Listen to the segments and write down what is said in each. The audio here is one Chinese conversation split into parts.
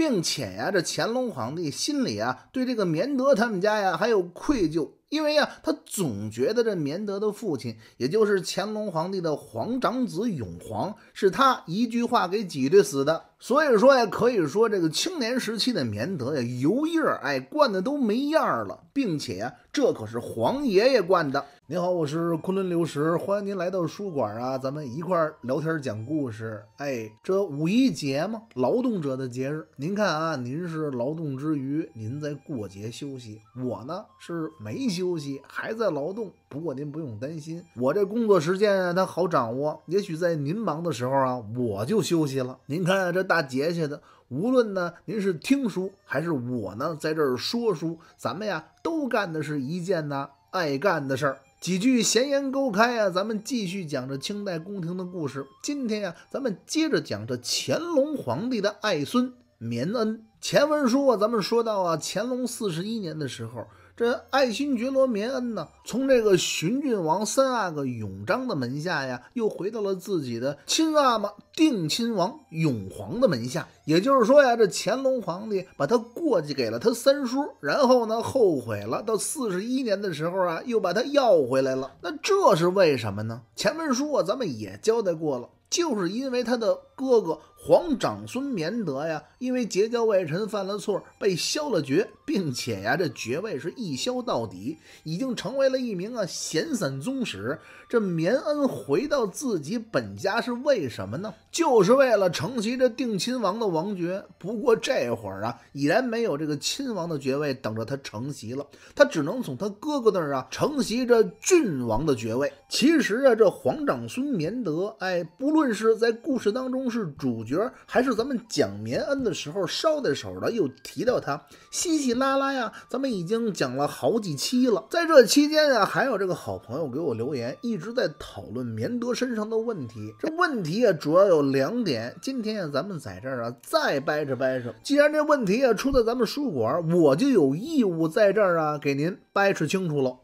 并且呀，这乾隆皇帝心里啊，对这个绵德他们家呀，还有愧疚。因为呀，他总觉得这绵德的父亲，也就是乾隆皇帝的皇长子永璜，是他一句话给挤兑死的。所以说呀，可以说这个青年时期的绵德呀，油儿哎惯的都没样儿了，并且这可是皇爷爷惯的。您好，我是昆仑流石，欢迎您来到书馆啊，咱们一块儿聊天讲故事。哎，这五一节嘛，劳动者的节日。您看啊，您是劳动之余，您在过节休息；我呢，是没休。休息还在劳动，不过您不用担心，我这工作时间啊，他好掌握。也许在您忙的时候啊，我就休息了。您看这大节下的，无论呢您是听书，还是我呢在这儿说书，咱们呀都干的是一件呢爱干的事儿。几句闲言勾开啊，咱们继续讲这清代宫廷的故事。今天呀，咱们接着讲这乾隆皇帝的爱孙绵恩。前文书啊，咱们说到啊，乾隆四十一年的时候。这爱新觉罗绵恩呢，从这个荀郡王三阿哥永璋的门下呀，又回到了自己的亲阿玛定亲王永璜的门下。也就是说呀，这乾隆皇帝把他过继给了他三叔，然后呢后悔了，到四十一年的时候啊，又把他要回来了。那这是为什么呢？前文书啊，咱们也交代过了，就是因为他的。哥哥皇长孙绵德呀，因为结交外臣犯了错，被削了爵，并且呀，这爵位是一削到底，已经成为了一名啊闲散宗使。这绵恩回到自己本家是为什么呢？就是为了承袭这定亲王的王爵。不过这会儿啊，已然没有这个亲王的爵位等着他承袭了，他只能从他哥哥那儿啊承袭这郡王的爵位。其实啊，这皇长孙绵德，哎，不论是在故事当中。是主角，还是咱们讲棉恩的时候捎带手的又提到他稀稀拉拉呀，咱们已经讲了好几期了。在这期间啊，还有这个好朋友给我留言，一直在讨论棉德身上的问题。这问题啊，主要有两点。今天呀，咱们在这儿啊，再掰扯掰扯。既然这问题啊出在咱们书馆，我就有义务在这儿啊给您掰扯清楚了。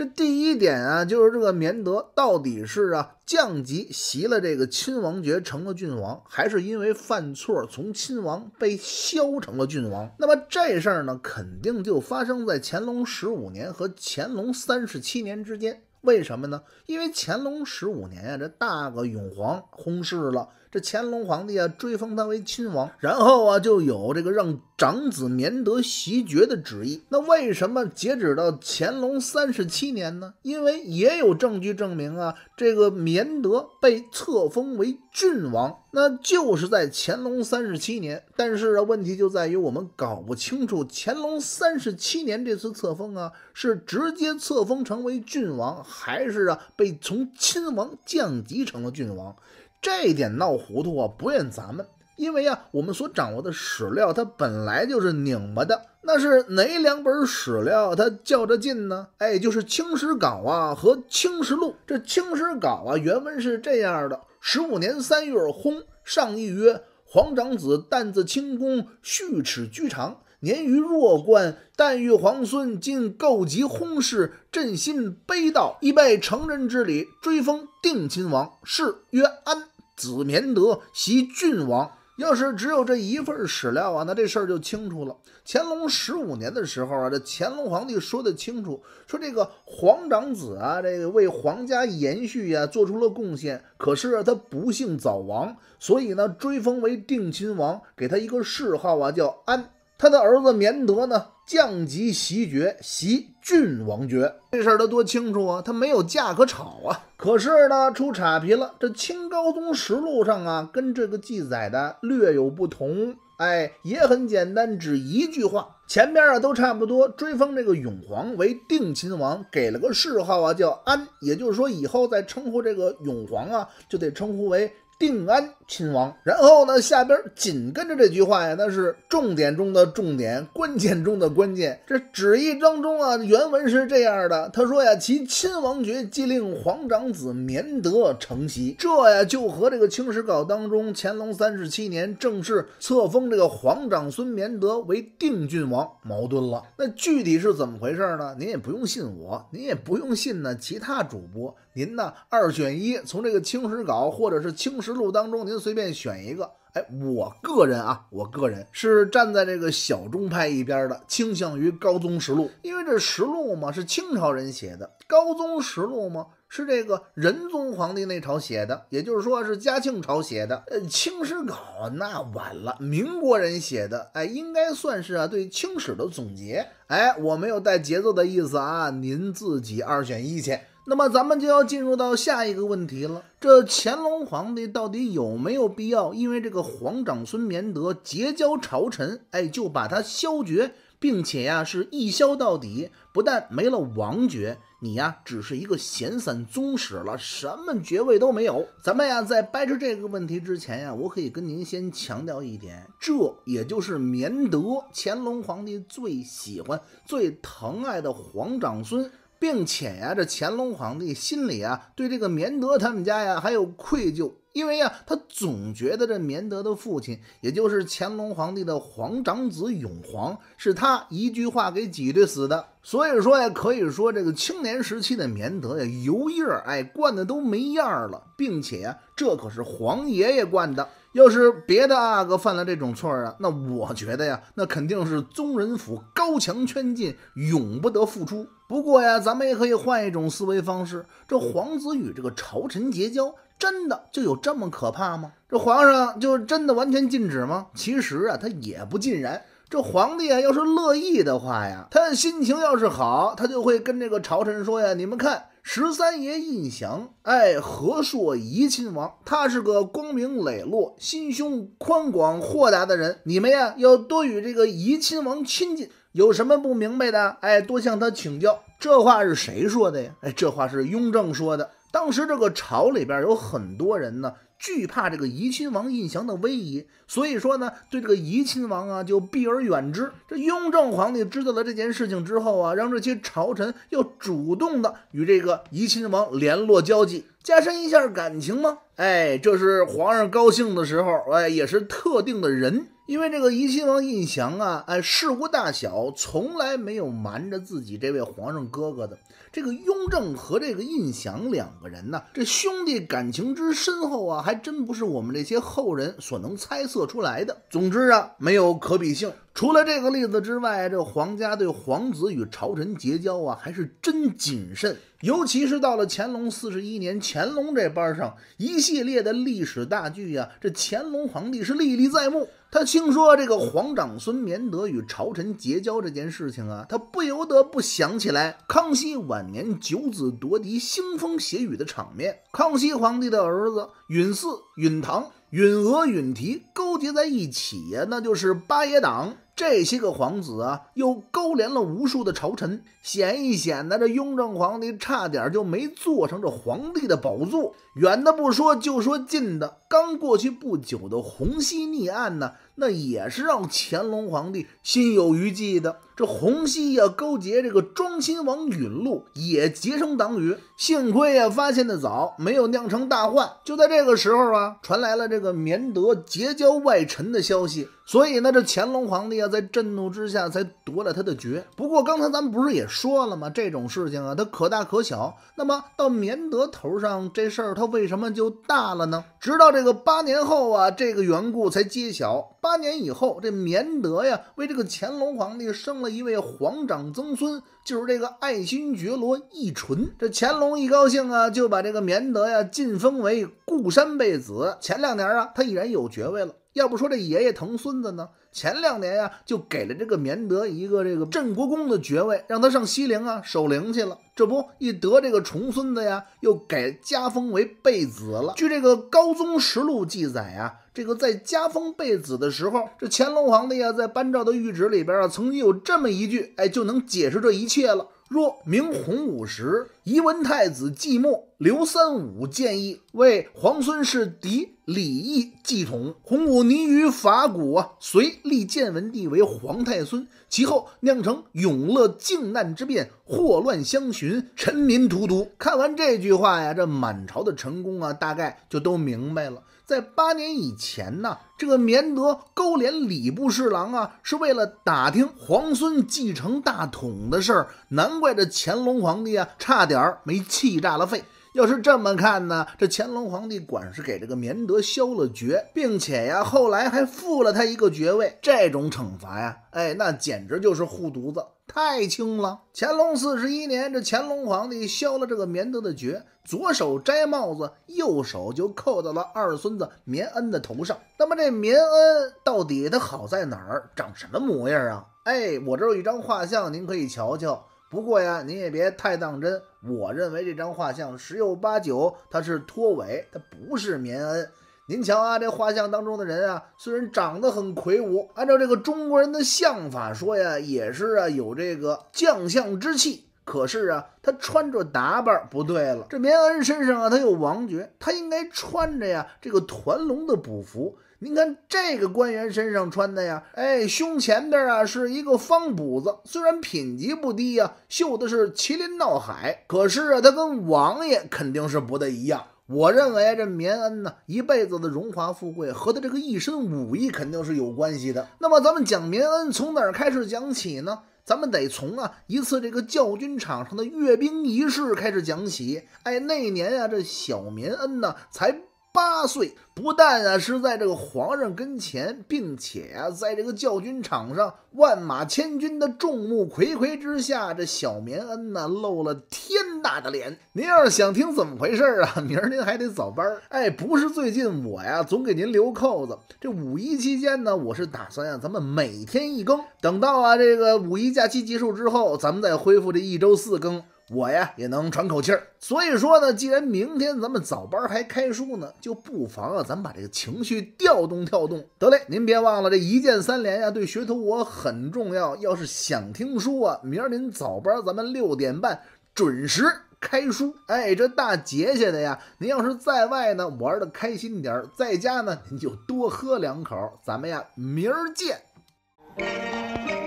这第一点啊，就是这个绵德到底是啊降级袭了这个亲王爵，成了郡王，还是因为犯错从亲王被削成了郡王？那么这事儿呢，肯定就发生在乾隆十五年和乾隆三十七年之间。为什么呢？因为乾隆十五年呀，这大哥永璜薨逝了，这乾隆皇帝啊追封他为亲王，然后啊就有这个让长子绵德袭爵的旨意。那为什么截止到乾隆三十七年呢？因为也有证据证明啊，这个绵德被册封为。郡王，那就是在乾隆三十七年。但是啊，问题就在于我们搞不清楚，乾隆三十七年这次册封啊，是直接册封成为郡王，还是啊被从亲王降级成了郡王？这点闹糊涂啊，不怨咱们。因为呀，我们所掌握的史料它本来就是拧巴的。那是哪两本史料它较着劲呢？哎，就是《青史稿》啊和《青史录》。这《青史稿》啊，原文是这样的：十五年三月薨，上谥曰皇长子，旦字清公，续齿居长，年逾弱冠。但遇皇孙，今构及薨事，朕心悲悼，宜备成人之礼，追封定亲王，谥曰安。子绵德袭郡王。要是只有这一份史料啊，那这事儿就清楚了。乾隆十五年的时候啊，这乾隆皇帝说的清楚，说这个皇长子啊，这个为皇家延续啊做出了贡献，可是他不幸早亡，所以呢追封为定亲王，给他一个谥号啊叫安。他的儿子绵德呢？降级袭爵，袭郡王爵，这事儿他多清楚啊，他没有架可吵啊。可是呢，出岔皮了。这《清高宗实录》上啊，跟这个记载的略有不同。哎，也很简单，只一句话，前边啊都差不多。追封这个永皇为定亲王，给了个谥号啊，叫安，也就是说以后再称呼这个永皇啊，就得称呼为。定安亲王，然后呢，下边紧跟着这句话呀，那是重点中的重点，关键中的关键。这旨意当中啊，原文是这样的，他说呀，其亲王爵即令皇长子绵德承袭。这呀，就和这个《清史稿》当中乾隆三十七年正式册封这个皇长孙绵德为定郡王矛盾了。那具体是怎么回事呢？您也不用信我，您也不用信呢其他主播。您呢，二选一，从这个《青史稿》或者是《青实录》当中，您随便选一个。哎，我个人啊，我个人是站在这个小宗派一边的，倾向于《高宗实录》，因为这《实录》嘛是清朝人写的，《高宗实录》嘛是这个仁宗皇帝那朝写的，也就是说是嘉庆朝写的。呃，《清史稿》那晚了，民国人写的，哎，应该算是啊对清史的总结。哎，我没有带节奏的意思啊，您自己二选一去。那么咱们就要进入到下一个问题了。这乾隆皇帝到底有没有必要因为这个皇长孙绵德结交朝臣，哎，就把他削爵，并且呀是一削到底，不但没了王爵，你呀只是一个闲散宗史了，什么爵位都没有。咱们呀在掰扯这个问题之前呀，我可以跟您先强调一点，这也就是绵德，乾隆皇帝最喜欢、最疼爱的皇长孙。并且呀，这乾隆皇帝心里啊，对这个绵德他们家呀，还有愧疚，因为呀，他总觉得这绵德的父亲，也就是乾隆皇帝的皇长子永璜，是他一句话给挤兑死的。所以说呀，可以说这个青年时期的绵德呀，油儿哎，惯的都没样儿了，并且呀、这可是皇爷爷惯的。要是别的阿哥犯了这种错儿啊，那我觉得呀，那肯定是宗人府高墙圈禁，永不得复出。不过呀，咱们也可以换一种思维方式。这皇子与这个朝臣结交，真的就有这么可怕吗？这皇上就真的完全禁止吗？其实啊，他也不尽然。这皇帝啊，要是乐意的话呀，他的心情要是好，他就会跟这个朝臣说呀：“你们看，十三爷胤祥，哎，和硕怡亲王，他是个光明磊落、心胸宽广、豁达的人。你们呀，要多与这个怡亲王亲近。”有什么不明白的？哎，多向他请教。这话是谁说的呀？哎，这话是雍正说的。当时这个朝里边有很多人呢，惧怕这个怡亲王胤祥的威仪，所以说呢，对这个怡亲王啊就避而远之。这雍正皇帝知道了这件事情之后啊，让这些朝臣又主动的与这个怡亲王联络交际。加深一下感情吗？哎，这是皇上高兴的时候，哎，也是特定的人，因为这个怡亲王胤祥啊，哎，事无大小从来没有瞒着自己这位皇上哥哥的。这个雍正和这个胤祥两个人呢，这兄弟感情之深厚啊，还真不是我们这些后人所能猜测出来的。总之啊，没有可比性。除了这个例子之外，这皇家对皇子与朝臣结交啊，还是真谨慎。尤其是到了乾隆四十一年，乾隆这班上一系列的历史大剧呀，这乾隆皇帝是历历在目。他听说这个皇长孙绵德与朝臣结交这件事情啊，他不由得不想起来康熙晚年九子夺嫡腥风血雨的场面。康熙皇帝的儿子允嗣、允堂。允额、允提勾结在一起呀，那就是八爷党。这些个皇子啊，又勾连了无数的朝臣，险一险的，这雍正皇帝差点就没坐上这皇帝的宝座。远的不说，就说近的，刚过去不久的洪熙逆案呢。那也是让乾隆皇帝心有余悸的。这洪熙呀，勾结这个庄亲王允禄，也结成党羽。幸亏呀，发现的早，没有酿成大患。就在这个时候啊，传来了这个绵德结交外臣的消息。所以呢，这乾隆皇帝啊，在震怒之下才夺了他的爵。不过刚才咱们不是也说了吗？这种事情啊，它可大可小。那么到绵德头上这事儿，他为什么就大了呢？直到这个八年后啊，这个缘故才揭晓。八。八年以后，这绵德呀，为这个乾隆皇帝生了一位皇长曾孙，就是这个爱新觉罗奕纯。这乾隆一高兴啊，就把这个绵德呀晋封为固山贝子。前两年啊，他已然有爵位了。要不说这爷爷疼孙子呢。前两年呀，就给了这个绵德一个这个镇国公的爵位，让他上西陵啊守陵去了。这不一得这个重孙子呀，又改加封为贝子了。据这个《高宗实录》记载啊，这个在加封贝子的时候，这乾隆皇帝呀，在颁诏的谕旨里边啊，曾经有这么一句，哎，就能解释这一切了。若明洪武时，遗文太子寂没，刘三武建议为皇孙世嫡李毅继统，洪武泥于法古啊，遂立建文帝为皇太孙，其后酿成永乐靖难之变，祸乱相寻，臣民荼毒。看完这句话呀，这满朝的臣工啊，大概就都明白了。在八年以前呢，这个绵德勾连礼部侍郎啊，是为了打听皇孙继承大统的事儿，难怪这乾隆皇帝啊，差点儿没气炸了肺。要是这么看呢，这乾隆皇帝管是给这个绵德消了爵，并且呀，后来还复了他一个爵位。这种惩罚呀，哎，那简直就是护犊子，太轻了。乾隆四十一年，这乾隆皇帝消了这个绵德的爵，左手摘帽子，右手就扣到了二孙子绵恩的头上。那么这绵恩到底他好在哪儿，长什么模样啊？哎，我这有一张画像，您可以瞧瞧。不过呀，您也别太当真。我认为这张画像十有八九他是托尾。他不是棉恩。您瞧啊，这画像当中的人啊，虽然长得很魁梧，按照这个中国人的相法说呀，也是啊有这个将相之气。可是啊，他穿着打扮不对了。这棉恩身上啊，他有王爵，他应该穿着呀这个团龙的补服。您看这个官员身上穿的呀，哎，胸前边啊是一个方补子，虽然品级不低啊，绣的是麒麟闹海，可是啊，他跟王爷肯定是不太一样。我认为这绵恩呢，一辈子的荣华富贵和他这个一身武艺肯定是有关系的。那么咱们讲绵恩从哪儿开始讲起呢？咱们得从啊一次这个教军场上的阅兵仪式开始讲起。哎，那年啊，这小绵恩呢才。八岁不但啊是在这个皇上跟前，并且啊在这个教军场上，万马千军的众目睽睽之下，这小绵恩呐露了天大的脸。您要是想听怎么回事儿啊，明儿您还得早班儿。哎，不是最近我呀总给您留扣子。这五一期间呢，我是打算呀咱们每天一更，等到啊这个五一假期结束之后，咱们再恢复这一周四更。我呀也能喘口气儿，所以说呢，既然明天咱们早班还开书呢，就不妨啊，咱把这个情绪调动调动。得嘞，您别忘了这一键三连呀，对学徒我很重要。要是想听书啊，明儿您早班咱们六点半准时开书。哎，这大节下的呀，您要是在外呢玩的开心点儿，在家呢您就多喝两口。咱们呀明儿见。